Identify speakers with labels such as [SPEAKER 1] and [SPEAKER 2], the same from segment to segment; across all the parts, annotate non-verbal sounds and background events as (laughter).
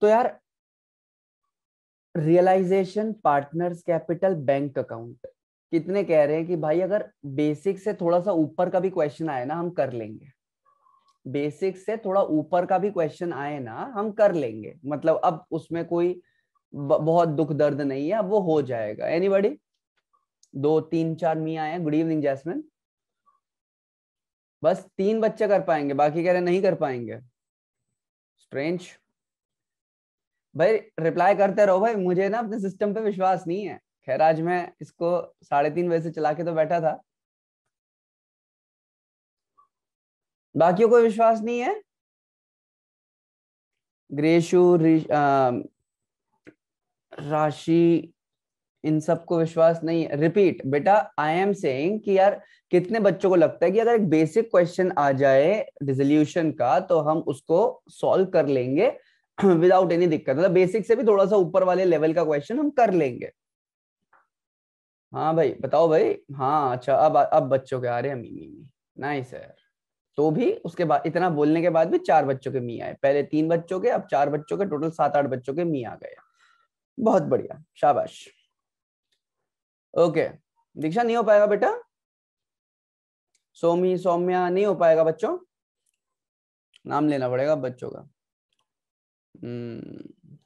[SPEAKER 1] तो यार
[SPEAKER 2] realisation partners capital bank account कितने कह रहे हैं कि भाई अगर बेसिक से थोड़ा सा ऊपर का भी क्वेश्चन आए ना हम कर लेंगे बेसिक से थोड़ा ऊपर का भी क्वेश्चन आए ना हम कर लेंगे मतलब अब उसमें कोई बहुत दुख दर्द नहीं है अब वो हो जाएगा एनीबॉडी दो तीन चार मी आए गुड इवनिंग जैसमिन बस तीन बच्चे कर पाएंगे बाकी कह रहे नहीं कर पाएंगे स्ट्रेंज भाई रिप्लाई करते रहो भाई मुझे ना अपने सिस्टम पे विश्वास नहीं है खैर आज मैं इसको साढ़े तीन बजे से चला के तो बैठा था
[SPEAKER 1] बाकियों को विश्वास
[SPEAKER 2] नहीं है ग्रेशु राशि इन सब को विश्वास नहीं है रिपीट बेटा आई एम सेइंग कि यार कितने बच्चों को लगता है कि अगर एक बेसिक क्वेश्चन आ जाए रिजोल्यूशन का तो हम उसको सॉल्व कर लेंगे विदाउट (clears throat) एनी दिक्कत मतलब बेसिक से भी थोड़ा सा ऊपर वाले लेवल का क्वेश्चन हम कर लेंगे हाँ भाई बताओ भाई हाँ अच्छा अब अब बच्चों के आ रहे हैं मी मी मी नाइस है तो भी उसके बाद इतना बोलने के बाद भी चार बच्चों के मी आए पहले तीन बच्चों के अब चार बच्चों के टोटल सात आठ बच्चों के मी आ गए बहुत बढ़िया शाबाश ओके दीक्षा नहीं हो पाएगा बेटा सोमी सौम्या नहीं हो पाएगा बच्चों नाम लेना पड़ेगा बच्चों का हम्म।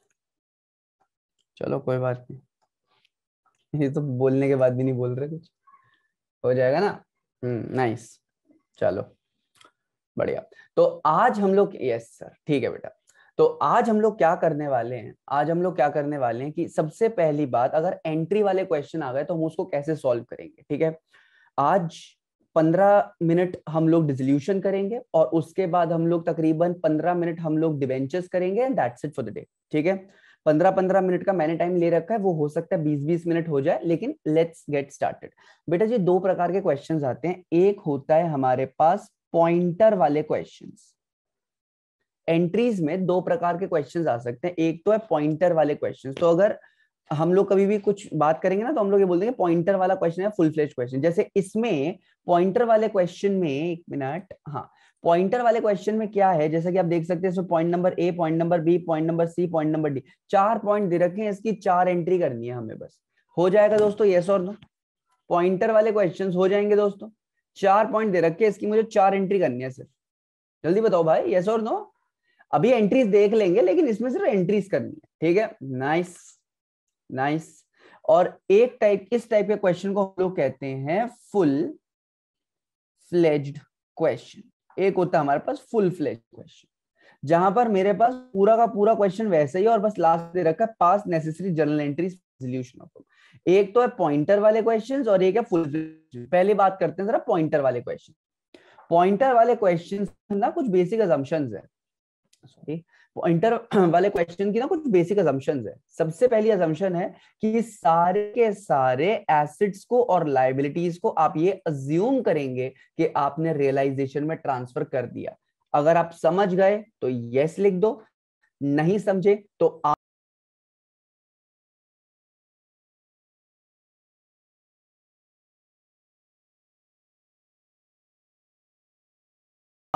[SPEAKER 2] चलो कोई बात नहीं ये तो बोलने के बाद भी नहीं बोल रहे कुछ हो जाएगा ना नाइस हम्म, चलो बढ़िया तो आज हम लोग यस सर ठीक है बेटा तो आज हम लोग क्या करने वाले हैं आज हम लोग क्या करने वाले हैं कि सबसे पहली बात अगर एंट्री वाले क्वेश्चन आ गए तो हम उसको कैसे सॉल्व करेंगे ठीक है आज पंद्रह मिनट हम लोग डिजोल्यूशन करेंगे और उसके बाद हम लोग तकरीबन पंद्रह मिनट हम लोग डिवेंचर्स करेंगे and that's it for the day ठीक है पंद्रह पंद्रह मिनट का मैंने टाइम ले रखा है वो हो सकता है बीस बीस मिनट हो जाए लेकिन लेट्स गेट स्टार्टेड बेटा जी दो प्रकार के क्वेश्चन आते हैं एक होता है हमारे पास पॉइंटर वाले क्वेश्चन एंट्रीज में दो प्रकार के क्वेश्चन आ सकते हैं एक तो है पॉइंटर वाले क्वेश्चन तो अगर हम लोग कभी भी कुछ बात करेंगे ना तो हम लोग ये बोल देंगे पॉइंटर वाला क्वेश्चन है फुल फ्लेज क्वेश्चन जैसे इसमें पॉइंटर वाले क्वेश्चन में एक मिनट हाँ पॉइंटर वाले क्वेश्चन में क्या है जैसा कि आप देख सकते हैं इसमें point number A point number B point number C point number D चार पॉइंट दे रखे हैं इसकी चार एंट्री करनी है हमें बस हो जाएगा दोस्तों येस और नो पॉइंटर वाले क्वेश्चन हो जाएंगे दोस्तों चार पॉइंट दे रखे इसकी मुझे चार एंट्री करनी है सिर्फ जल्दी बताओ भाई येस और नो अभी एंट्रीज देख लेंगे लेकिन इसमें सिर्फ एंट्रीज करनी है ठीक है नाइस nice. नाइस और एक टाइप इस टाइप के क्वेश्चन को हम लोग कहते हैं फुल फ्लेज्ड क्वेश्चन एक होता है हमारे पास फुल फ्लेज क्वेश्चन जहां पर मेरे पास पूरा का पूरा क्वेश्चन वैसे ही और बस लास्ट दे रखा है pass necessary journal entry resolution of एक तो है पॉइंटर वाले क्वेश्चन और एक है फुल पहले बात करते हैं जरा पॉइंटर वाले क्वेश्चन पॉइंटर वाले क्वेश्चन ना कुछ बेसिक असम्पशंस है सॉरी इंटर (clears throat) वाले क्वेश्चन की ना कुछ बेसिक अजम्पन है सबसे पहली अजम्पन है कि सारे के सारे एसिड्स को और लाइबिलिटीज को आप ये अज्यूम करेंगे कि आपने रियलाइजेशन में ट्रांसफर कर दिया अगर आप समझ गए तो यस लिख दो नहीं समझे तो आप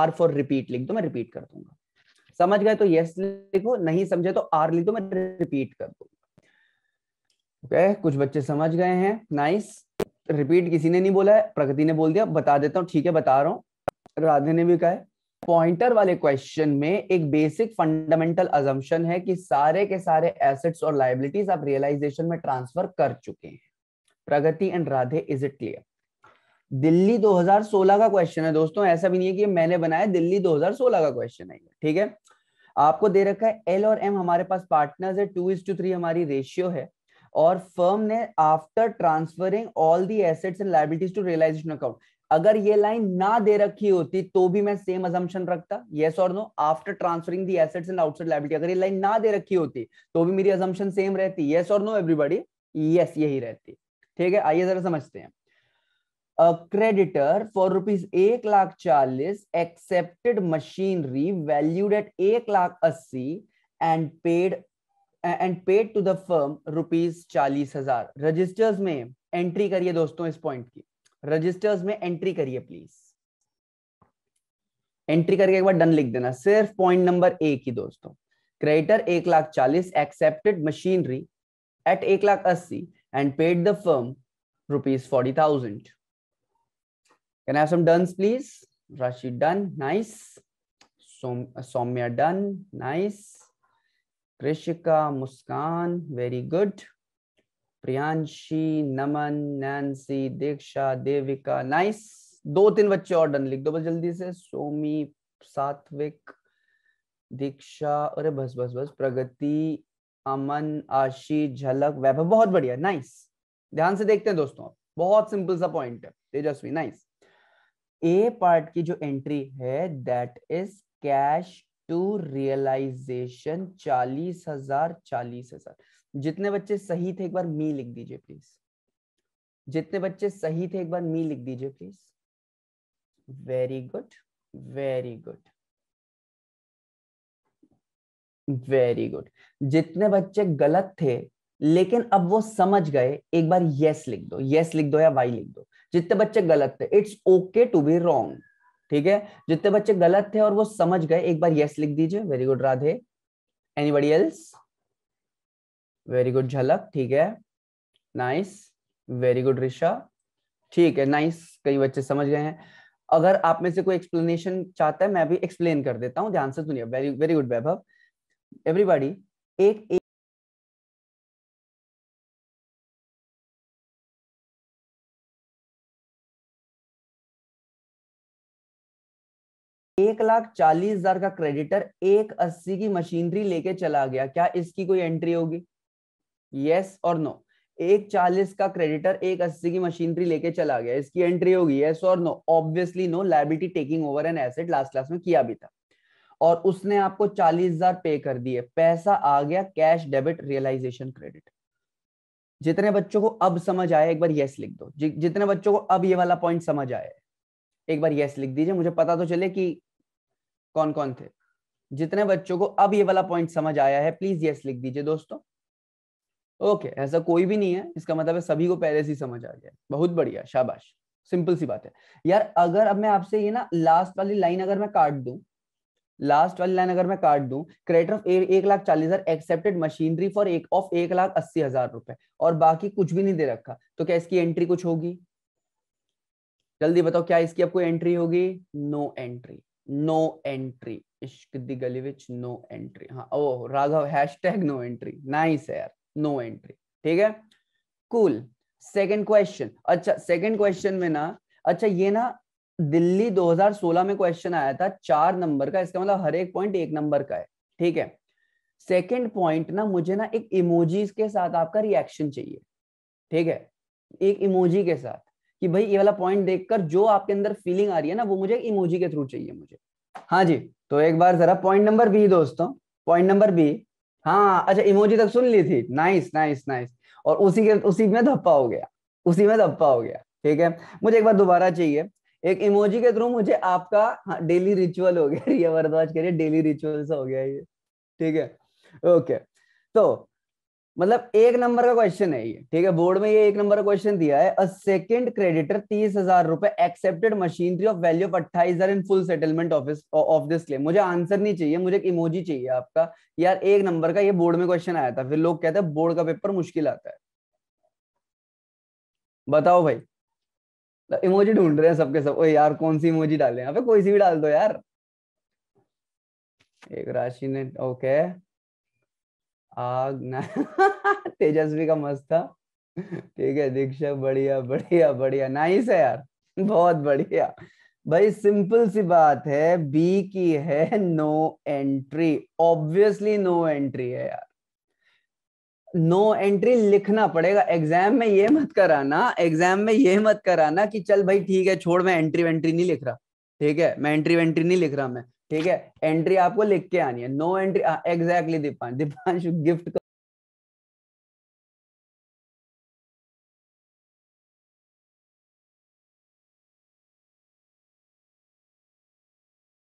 [SPEAKER 1] आर फॉर रिपीट लिख दो
[SPEAKER 2] मैं रिपीट कर दूंगा समझ गए तो यस लिखो नहीं समझे तो आर लिखो मैं रिपीट कर दूंगा ओके कुछ बच्चे समझ गए हैं नाइस रिपीट किसी ने नहीं बोला है प्रगति ने बोल दिया बता देता हूँ ठीक है बता रहा हूँ राधे ने भी कहा है पॉइंटर वाले क्वेश्चन में एक बेसिक फंडामेंटल अजम्पन है कि सारे के सारे एसेट्स और लाइबिलिटीज आप रियलाइजेशन में ट्रांसफर कर चुके हैं Pragati and Radhe is it clear Delhi 2016 का क्वेश्चन है दोस्तों ऐसा भी नहीं है कि मैंने बनाया दिल्ली 2016 का क्वेश्चन है ठीक है आपको दे रखा है एल और एम हमारे पास पार्टनर्स है टू इज टू थ्री हमारी रेशियो है और फर्म ने after transferring all the assets and liabilities to realisation account अगर ये लाइन ना दे रखी होती तो भी मैं सेम अजम्पन रखता यस और no after transferring the assets and outside liability अगर ये लाइन ना दे रखी होती तो भी मेरी अजम्पन सेम रहती यस और नो एवरीबडी यस यही रहती ठीक है आइए जरा समझते हैं a creditor for rupees 1 lakh 40 accepted machinery valued at 1 lakh 80 and paid and paid to the firm rupees 40000 registers में एंट्री करिए दोस्तों इस पॉइंट की रजिस्टर्स में एंट्री करिए प्लीज एंट्री करके एक बार डन लिख देना सिर्फ पॉइंट नंबर एक ही दोस्तों क्रेडिटर एक लाख चालीस एक्सेप्टेड मशीनरी एट एक लाख अस्सी and paid the firm rupees forty thousand Can I have some duns, please? Rashid done, nice. Som Somya done, nice. Krishika, Muskan, very good. Priyanshi, Naman, Nancy, deeksha Devika, nice. दो तीन बच्चे और done लिख दो बस जल्दी से सोमी सात्विक दीक्षा अरे बस बस बस प्रगति अमन आशी झलक वैभव बहुत बढ़िया नाइस ध्यान से देखते हैं दोस्तों बहुत सिंपल सा पॉइंट है तेजस्वी नाइस ए पार्ट की जो एंट्री है that is cash to realisation चालीस हजार चालीस हजार जितने बच्चे सही थे एक बार मी लिख दीजिए प्लीज जितने बच्चे सही थे एक बार मी लिख दीजिए please very good very good very good जितने बच्चे गलत थे लेकिन अब वो समझ गए एक बार यस लिख दो यस लिख दो या वाई लिख दो जितने बच्चे गलत थे it's okay to be wrong ठीक है जितने बच्चे गलत थे और वो समझ गए एक बार यस लिख दीजिए very good Radhe anybody else very good Jhalak ठीक है नाइस वेरी गुड ऋषा ठीक है नाइस कई बच्चे समझ गए हैं अगर आप में से कोई एक्सप्लेनेशन चाहता है मैं भी एक्सप्लेन कर देता हूँ ध्यान से सुनिए very very good Vaibhav everybody एक
[SPEAKER 1] एक लाख चालीस
[SPEAKER 2] हजार का क्रेडिटर एक अस्सी की मशीनरी लेके चला गया क्या इसकी कोई एंट्री होगी यस और नो एक चालीस का क्रेडिटर एक अस्सी की मशीनरी लेके चला गया इसकी एंट्री होगी यस और no obviously no liability taking over an asset last class में किया भी था और उसने आपको चालीस हजार पे कर दिए पैसा आ गया कैश डेबिट रियलाइजेशन क्रेडिट जितने बच्चों को अब समझ आए एक बार यस लिख दो जितने बच्चों को अब ये वाला पॉइंट समझ आए एक बार यस लिख दीजिए मुझे पता तो चले कि कौन कौन थे जितने बच्चों को अब ये वाला पॉइंट समझ आया है प्लीज यस लिख दीजिए दोस्तों ओके ऐसा कोई भी नहीं है इसका मतलब है सभी को पहले से समझ आ गया बहुत बढ़िया शाबाश सिंपल सी बात है यार अगर अब मैं आपसे ये ना लास्ट वाली लाइन अगर मैं काट दू लास्ट वाली लाइन अगर मैं काट दू क्रेडिट ऑफ एक लाख चालीस हजार एक्सेप्टेड मशीनरी फॉर एक ऑफ एक लाख अस्सी हजार रुपए और बाकी कुछ भी नहीं दे रखा तो क्या इसकी एंट्री कुछ होगी जल्दी बताओ क्या इसकी आपको एंट्री होगी नो एंट्री नो एंट्री इश्क दी गली विच नो एंट्री हाँ oh Raghav hashtag no entry nice है यार नो एंट्री ठीक है कूल सेकंड क्वेश्चन अच्छा सेकंड क्वेश्चन में ना अच्छा ये ना दिल्ली 2016 में क्वेश्चन आया था चार नंबर का इसका मतलब हर एक पॉइंट एक नंबर का है ठीक है सेकंड पॉइंट ना मुझे ना एक इमोजीज के साथ आपका रिएक्शन चाहिए ठीक है एक इमोजी के साथ कि भाई ये वाला पॉइंट देखकर जो आपके अंदर फीलिंग आ रही है ना वो मुझे इमोजी के थ्रू चाहिए मुझे हाँ जी तो एक बार जरा पॉइंट नंबर बी दोस्तों पॉइंट नंबर बी हाँ अच्छा इमोजी तक तो सुन ली थी नाइस नाइस नाइस और उसी के उसी में धप्पा हो गया उसी में धप्पा हो गया ठीक है मुझे एक बार दोबारा चाहिए एक इमोजी के थ्रू मुझे आपका हाँ, डेली रिचुअल हो गया रिया भारद्वाज करिए डेली रिचुअल हो गया ये ठीक है ओके तो मतलब एक नंबर का क्वेश्चन है ये ठीक है बोर्ड में ये एक नंबर का क्वेश्चन दिया है अ सेकंड क्रेडिटर तीस हजार रुपए accepted machinery of value of अट्ठाईस हजार in full settlement of his of this claim मुझे आंसर नहीं चाहिए मुझे एक इमोजी चाहिए आपका यार एक नंबर का ये बोर्ड में क्वेश्चन आया था फिर लोग कहते हैं बोर्ड का पेपर मुश्किल आता है बताओ भाई इमोजी तो ढूंढ रहे हैं सबके सब ओ यार कौन सी इमोजी डाले यहाँ पे कोई सी भी डाल दो यार एक राशि ने ओके okay. आग ना (laughs) तेजस्वी का मस्त था ठीक है दीक्षा बढ़िया बढ़िया बढ़िया नाइस है यार बहुत बढ़िया भाई सिंपल सी बात है बी की है no entry obviously no entry है यार नो no एंट्री लिखना पड़ेगा एग्जाम में ये मत कराना एग्जाम में ये मत कराना कि चल भाई ठीक है छोड़ मैं एंट्री वेंट्री नहीं लिख रहा ठीक है मैं एंट्री वेंट्री नहीं लिख रहा मैं ठीक है एंट्री आपको लिख के आनी है no entry exactly Deepansh Deepanshu gift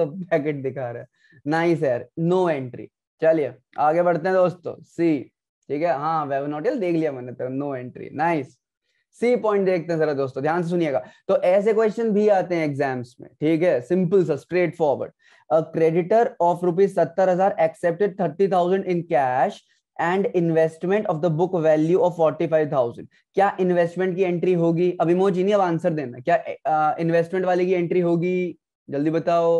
[SPEAKER 1] packet दिखा
[SPEAKER 2] रहा है नाइस यार नो एंट्री चलिए आगे बढ़ते हैं दोस्तों सी ठीक है हाँ वेब नोटियल देख लिया मैंने तो no entry nice C point देखते हैं जरा दोस्तों ध्यान से सुनिएगा तो ऐसे क्वेश्चन भी आते हैं एग्जाम्स में ठीक है सिंपल सा straightforward a creditor of rupees सत्तर हजार accepted thirty thousand in cash and investment of the book value of forty five thousand क्या इन्वेस्टमेंट की एंट्री होगी अब इमोजी नहीं अब आंसर देना क्या इन्वेस्टमेंट uh, वाले की एंट्री होगी जल्दी बताओ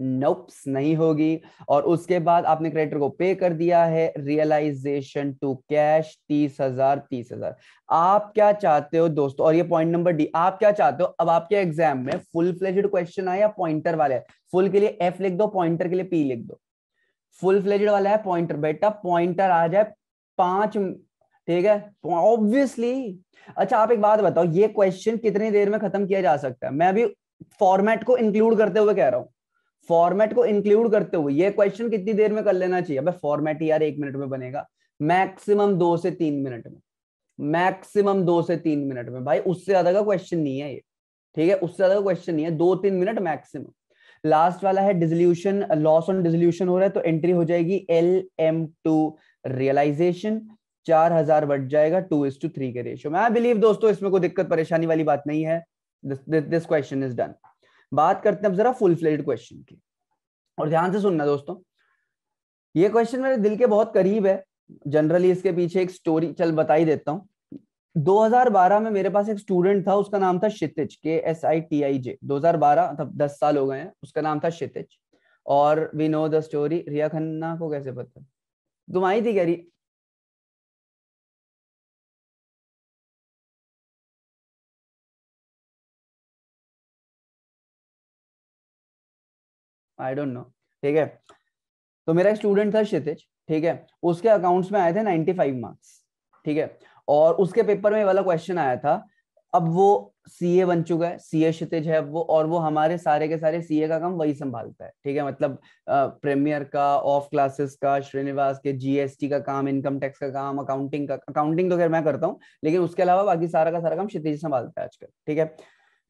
[SPEAKER 2] नोप्स नहीं होगी और उसके बाद आपने क्रेडिटर को पे कर दिया है रियलाइजेशन टू कैश तीस हजार तीस हजार आप क्या चाहते हो दोस्तों और ये पॉइंट नंबर डी आप क्या चाहते हो अब आपके एग्जाम में फुल फ्लेजेड क्वेश्चन आए या पॉइंटर वाले फुल के लिए एफ लिख दो पॉइंटर के लिए पी लिख दो फुल फ्लेजेड वाला है पॉइंटर बेटा पॉइंटर आ जाए पांच ठीक है ऑब्वियसली अच्छा आप एक बात बताओ ये क्वेश्चन कितनी देर में खत्म किया जा सकता है मैं अभी फॉर्मेट को इंक्लूड करते हुए कह रहा हूं फॉर्मेट को इंक्लूड करते हुए ये क्वेश्चन कितनी देर में कर लेना चाहिए अबे फॉर्मेट यार एक मिनट में बनेगा मैक्सिमम दो से तीन मिनट में मैक्सिमम दो से तीन मिनट में भाई उससे ज्यादा का क्वेश्चन नहीं है ये ठीक है उससे ज्यादा का क्वेश्चन नहीं है दो तीन मिनट मैक्सिमम लास्ट वाला है डिजोल्यूशन लॉस ऑन डिजोल्यूशन हो रहा है तो एंट्री हो जाएगी एल एम टू रियलाइजेशन चार हजार बढ़ जाएगा टू इज टू थ्री के रेशियो में आई बिलीव दोस्तों इसमें कोई दिक्कत परेशानी वाली बात नहीं है दिस क्वेश्चन इज डन बात करते हैं अब जरा फुल फ्लेड क्वेश्चन की और ध्यान से सुनना दोस्तों ये क्वेश्चन मेरे दिल के बहुत करीब है जनरली इसके पीछे एक स्टोरी चल बता ही देता हूँ 2012 में मेरे पास एक स्टूडेंट था उसका नाम था क्षितिज के एस आई टी आई जे दो मतलब दस साल हो गए हैं उसका नाम था क्षितिज और we know the story Riya Khanna को कैसे पता तुम आई थी कह रही आई डोंट नो ठीक है तो मेरा स्टूडेंट था क्षितिज ठीक है उसके अकाउंट्स में आए थे 95 मार्क्स ठीक है और उसके पेपर में वाला क्वेश्चन आया था अब वो सीए बन चुका है सीए क्षितिज है वो और वो हमारे सारे के सारे सीए का काम वही संभालता है ठीक है मतलब प्रीमियर का ऑफ क्लासेस का श्रीनिवास के जीएसटी का काम इनकम टैक्स का काम अकाउंटिंग का अकाउंटिंग तो खैर मैं करता हूँ लेकिन उसके अलावा बाकी सारा का सारा काम क्षितिज संभालता है आजकल ठीक है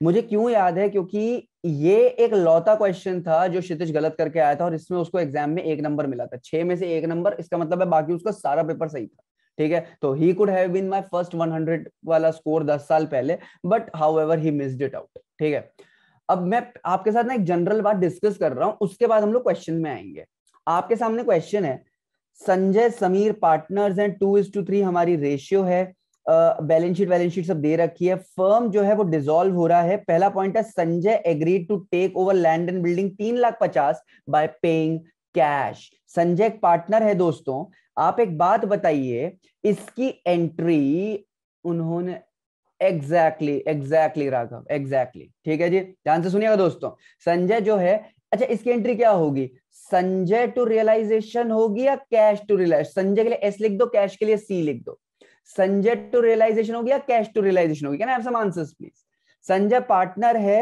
[SPEAKER 2] मुझे क्यों याद है क्योंकि ये एक लौता क्वेश्चन था जो क्षितिज गलत करके आया था और इसमें उसको एग्जाम में एक नंबर मिला था छह में से एक नंबर इसका मतलब है बाकी उसका सारा पेपर सही था ठीक है तो he could have been my first 100 वाला स्कोर 10 साल पहले but however he missed it out ठीक है अब मैं आपके साथ ना एक जनरल बात डिस्कस कर रहा हूं उसके बाद हम लोग क्वेश्चन में आएंगे आपके सामने क्वेश्चन है Sanjay Sameer partners and two is to three हमारी रेशियो है बैलेंस शीट बैलेंस शीट सब दे रखी है फर्म जो है वो डिसॉल्व हो रहा है पहला पॉइंट है Sanjay agreed to take over land and building तीन लाख पचास बाय पेइंग कैश संजय एक पार्टनर है दोस्तों आप एक बात बताइए इसकी एंट्री उन्होंने एग्जैक्टली एग्जैक्टली राघव एग्जैक्टली ठीक है जी ध्यान से सुनिएगा दोस्तों संजय जो है अच्छा इसकी एंट्री क्या होगी संजय टू रियलाइजेशन होगी या कैश टू रियलाइज संजय के लिए एस लिख दो कैश के लिए सी लिख दो संजय टू रियलाइजेशन होगी या कैश टू रियलाइजेशन होगी can have answer please Sanjay partner है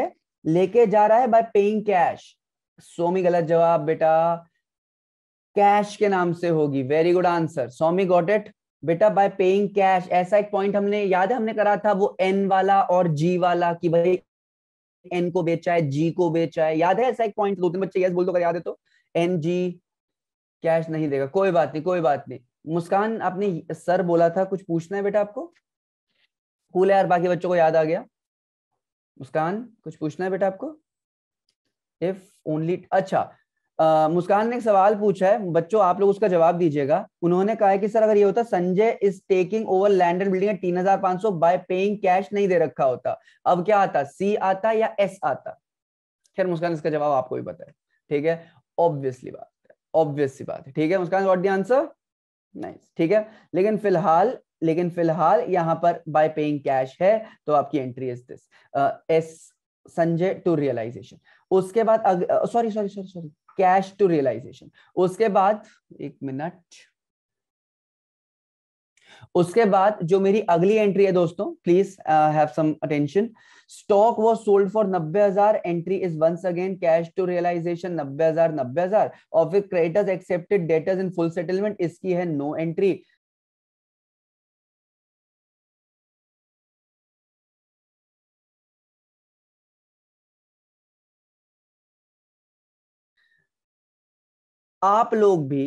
[SPEAKER 2] लेके जा रहा है बाय पेइंग कैश सोमी गलत जवाब बेटा कैश के नाम से होगी very good answer Somi got it बेटा बाय पेइंग कैश ऐसा एक पॉइंट हमने याद है हमने करा था वो एन वाला और जी वाला कि भाई एन को बेचा है जी को बेचा है याद है ऐसा एक पॉइंट दो तीन बच्चे यस बोल दो कर याद है तो एन जी कैश नहीं देगा कोई बात नहीं कोई बात नहीं मुस्कान आपने सर बोला था कुछ पूछना है बेटा आपको कूल है यार बाकी बच्चों को याद आ गया मुस्कान कुछ पूछना है बेटा आपको इफ ओनली अच्छा आ, मुस्कान ने एक सवाल पूछा है बच्चों आप लोग उसका जवाब दीजिएगा उन्होंने कहा है कि सर अगर ये होता Sanjay is taking over land and building तीन हजार पांच सौ बाय पेइंग कैश नहीं दे रखा होता अब क्या आता सी आता या एस आता खैर मुस्कान इसका जवाब आपको भी पता है ठीक है ऑब्वियसली बात है ऑब्वियसली बात है ठीक है Muskaan what the answer nice ठीक है लेकिन फिलहाल लेकिन फिलहाल यहाँ पर बाय पेइंग कैश है तो आपकी entry is this as Sanjay to realisation उसके बाद sorry sorry sorry sorry cash to realisation उसके बाद एक मिनट उसके बाद जो मेरी अगली एंट्री है दोस्तों please have some attention stock was sold for नब्बे हजार entry is once again cash to realisation नब्बे हजार नब्बे हजार और फिर creditors accepted debtors in full settlement इसकी है नो एंट्री आप लोग भी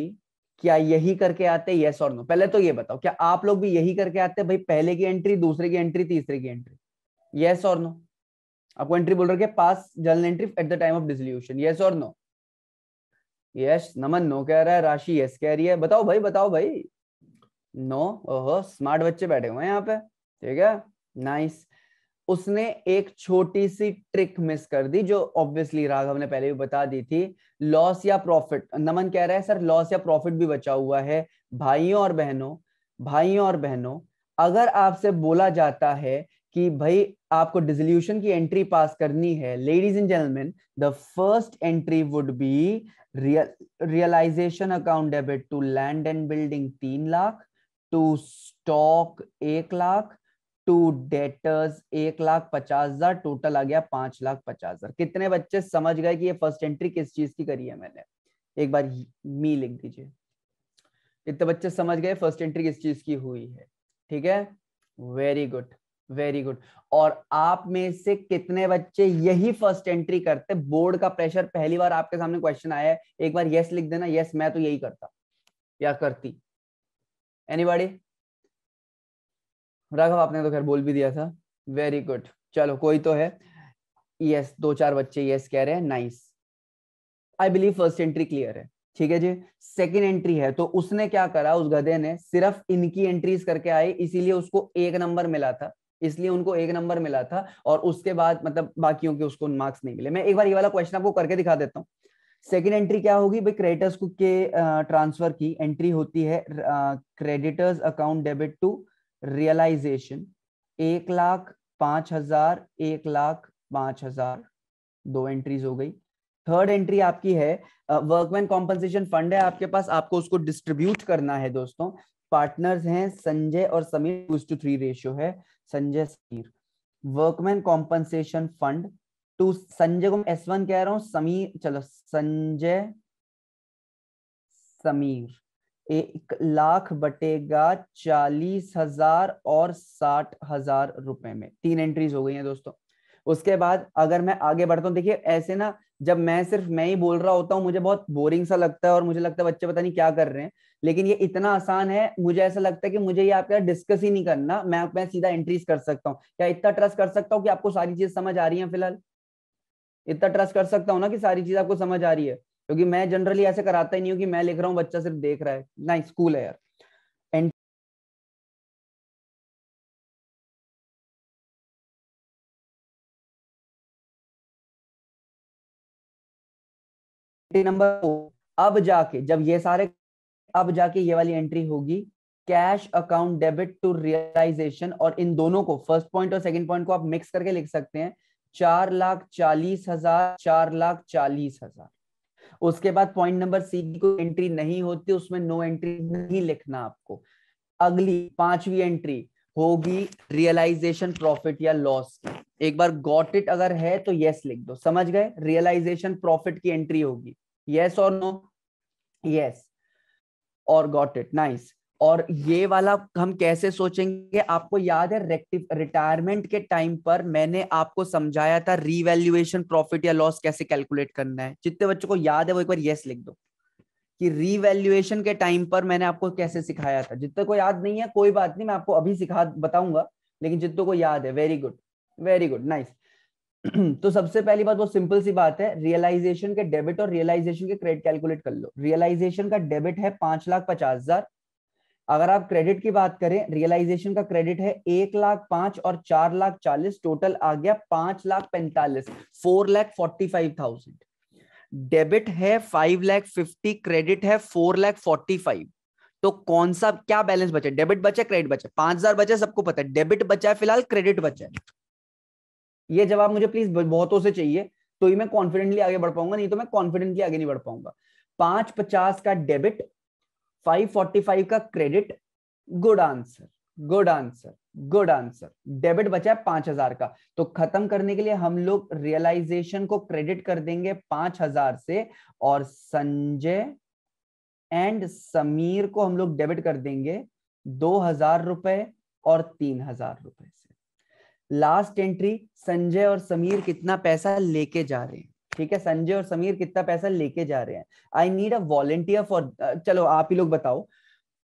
[SPEAKER 2] क्या यही करके आते हैं यस और नो पहले तो ये बताओ क्या आप लोग भी यही करके आते हैं भाई पहले की एंट्री दूसरे की एंट्री तीसरे की एंट्री यस और नो आपको एंट्री बोल रहे pass journal entry at the time of dissolution yes और नो यस नमन नो कह रहा है राशि यस कह रही है बताओ भाई बताओ भाई नो ओहो स्मार्ट बच्चे बैठे हुए हैं यहाँ पे ठीक है नाइस उसने एक छोटी सी ट्रिक मिस कर दी जो ऑब्वियसली राघव ने पहले भी बता दी थी लॉस या प्रॉफिट नमन कह रहा है सर लॉस या प्रॉफिट भी बचा हुआ है भाइयों और बहनों भाइयों और बहनों अगर आपसे बोला जाता है कि भाई आपको डिजोल्यूशन की एंट्री पास करनी है ladies and gentleman the first entry would be realisation account debit to land and building तीन लाख टू स्टॉक एक लाख टू डेटर्स एक लाख पचास हजार टोटल आ गया पांच लाख पचास हजार कितने बच्चे समझ गए कि ये फर्स्ट एंट्री किस चीज की करी है मैंने एक बार मी लिख दीजिए इतने बच्चे समझ गए फर्स्ट एंट्री किस चीज की हुई है ठीक है वेरी गुड वेरी गुड और आप में से कितने बच्चे यही फर्स्ट एंट्री करते बोर्ड का प्रेशर पहली बार आपके सामने क्वेश्चन आया है एक बार यस लिख देना यस मैं तो यही करता या करती एनीबॉडी राघव आपने तो खैर बोल भी दिया था वेरी गुड चलो कोई तो है यस दो चार बच्चे यस कह रहे हैं nice I believe first entry clear है ठीक है जी सेकेंड एंट्री है तो उसने क्या करा उस गधे ने सिर्फ इनकी एंट्रीज करके आई इसीलिए उसको एक नंबर मिला था इसलिए उनको एक नंबर मिला था और उसके बाद मतलब बाकियों के उसको मार्क्स नहीं मिले मैं एक बार ये वाला क्वेश्चन आपको करके दिखा देता हूँ सेकेंड एंट्री क्या होगी भाई क्रेडिटर्स के ट्रांसफर की एंट्री होती है creditors account debit to realisation एक लाख पांच हजार एक लाख पांच हजार दो एंट्रीज हो गई थर्ड एंट्री आपकी है वर्कमैन कॉम्पनसेशन फंड है आपके पास आपको उसको डिस्ट्रीब्यूट करना है दोस्तों पार्टनर्स हैं संजय और Sameer two two three ratio है Sanjay Sameer workman compensation fund to Sanjay को एस वन कह रहा हूं समीर चलो संजय समीर एक लाख बटेगा चालीस हजार और साठ हजार रुपए में तीन एंट्रीज हो गई हैं दोस्तों उसके बाद अगर मैं आगे बढ़ता हूँ देखिए ऐसे ना जब मैं सिर्फ मैं ही बोल रहा होता हूँ मुझे बहुत बोरिंग सा लगता है और मुझे लगता है बच्चे पता नहीं क्या कर रहे हैं लेकिन ये इतना आसान है मुझे ऐसा लगता है कि मुझे ये आपके डिस्कस ही नहीं करना मैं मैं सीधा एंट्रीज कर सकता हूँ क्या इतना ट्रस्ट कर सकता हूँ कि आपको सारी चीज समझ आ रही है फिलहाल इतना ट्रस्ट कर सकता हूँ ना कि सारी चीज आपको समझ आ रही है क्योंकि मैं जनरली ऐसे कराता ही नहीं हूँ कि मैं लिख रहा हूँ बच्चा सिर्फ देख रहा है ना स्कूल है यार
[SPEAKER 1] नंबर
[SPEAKER 2] अब जाके जब ये सारे अब जाके ये वाली एंट्री होगी cash account debit to realisation और इन दोनों को फर्स्ट पॉइंट और सेकंड पॉइंट को आप मिक्स करके लिख सकते हैं चार लाख चालीस हजार चार लाख चालीस हजार उसके बाद पॉइंट नंबर सी की कोई एंट्री नहीं होती उसमें नो एंट्री नहीं लिखना आपको अगली पांचवी एंट्री होगी रियलाइजेशन प्रॉफिट या लॉस की एक बार गॉट इट अगर है तो यस लिख दो समझ गए रियलाइजेशन प्रॉफिट की एंट्री होगी यस और नो यस और गॉट इट नाइस और ये वाला हम कैसे सोचेंगे आपको याद है रिटायरमेंट के टाइम पर मैंने आपको समझाया था रीवैल्यूएशन प्रॉफिट या लॉस कैसे कैलकुलेट करना है जितने बच्चों को याद है वो एक बार यस लिख दो कि रीवैल्यूएशन के टाइम पर मैंने आपको कैसे सिखाया था जितने को याद नहीं है कोई बात नहीं मैं आपको अभी सिखा बताऊंगा लेकिन जितने को याद है very good very good nice तो सबसे पहली बात वो सिंपल सी बात है रियलाइजेशन के डेबिट और रियलाइजेशन के क्रेडिट कैलकुलेट कर लो रियलाइजेशन का डेबिट है पांच लाख पचास हजार अगर आप क्रेडिट की बात करें रियलाइजेशन का क्रेडिट है एक लाख पांच और चार लाख चालीस टोटल आ गया पांच लाख पैंतालीस four lakh forty five thousand debit है फाइव लाख फिफ्टी क्रेडिट है फोर लाख फोर्टी फाइव तो कौन सा क्या बैलेंस बचा डेबिट बचा क्रेडिट बचा पांच हजार बचा सबको पता है डेबिट बचा है फिलहाल क्रेडिट बचा है ये जवाब मुझे प्लीज बहुतों से चाहिए तो ही मैं कॉन्फिडेंटली आगे बढ़ पाऊंगा नहीं तो मैं कॉन्फिडेंटली आगे नहीं बढ़ पाऊंगा पांच पचास का डेबिट 545 का credit good answer good answer good answer debit बचा है पांच हजार का तो खत्म करने के लिए हम लोग रियलाइजेशन को क्रेडिट कर देंगे पांच हजार से और संजय एंड समीर को हम लोग डेबिट कर देंगे दो हजार रुपए और तीन हजार रुपए से लास्ट एंट्री संजय और समीर कितना पैसा लेके जा रहे हैं ठीक है संजय और समीर कितना पैसा लेके जा रहे हैं I need a volunteer for चलो आप ही लोग बताओ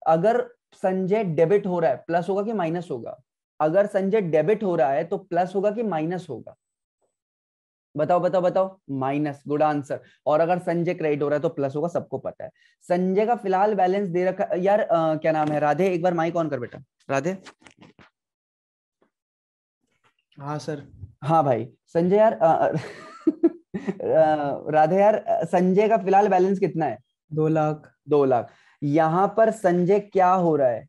[SPEAKER 2] अगर संजय डेबिट हो रहा है प्लस होगा कि माइनस होगा अगर संजय डेबिट हो रहा है तो प्लस होगा कि माइनस होगा बताओ बताओ बताओ माइनस गुड आंसर और अगर संजय क्रेडिट हो रहा है तो प्लस होगा सबको पता है संजय का फिलहाल बैलेंस दे रखा यार आ, क्या नाम है राधे एक बार माइक ऑन कर बेटा राधे हाँ सर हाँ भाई संजय यार आ, राधे यार संजय का फिलहाल बैलेंस कितना है दो लाख दो लाख यहाँ पर संजय क्या हो रहा है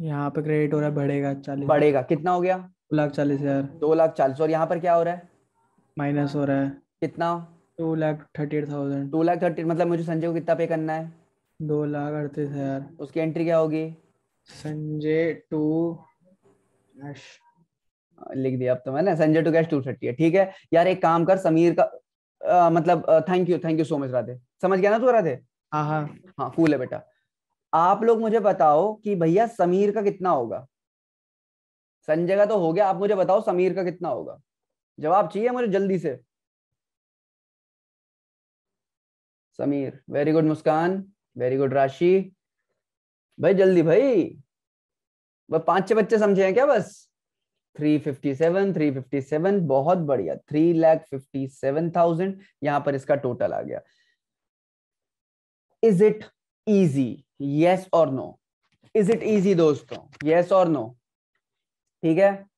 [SPEAKER 2] यहाँ पर क्रेडिट हो रहा है बढ़ेगा चालीस बढ़ेगा कितना हो गया दो लाख चालीस हजार दो लाख चालीस और यहाँ पर क्या हो रहा है माइनस हो रहा है कितना two lakh thirty eight thousand two lakh thirty मतलब मुझे संजय को कितना पे करना है दो लाख अड़तीस हजार उसकी एंट्री क्या होगी संजय टू लिख दिया अब तो मैंने Sanjay two cash two thirty है ठीक है यार एक काम कर समीर का आ, मतलब thank you thank you so much Radhe समझ गया ना तू राधे हाँ हाँ हाँ कूल है बेटा आप लोग मुझे बताओ कि भैया समीर का कितना होगा संजय का तो हो गया आप मुझे बताओ समीर का कितना होगा जवाब चाहिए मुझे जल्दी से Sameer very good Muskan very good Rashi भाई जल्दी भाई पांच छह बच्चे समझे हैं क्या बस three fifty seven three fifty seven बहुत बढ़िया three lakh fifty seven thousand यहां पर इसका टोटल आ गया इज इट इजी यस और नो इज इट इजी दोस्तों यस और नो ठीक है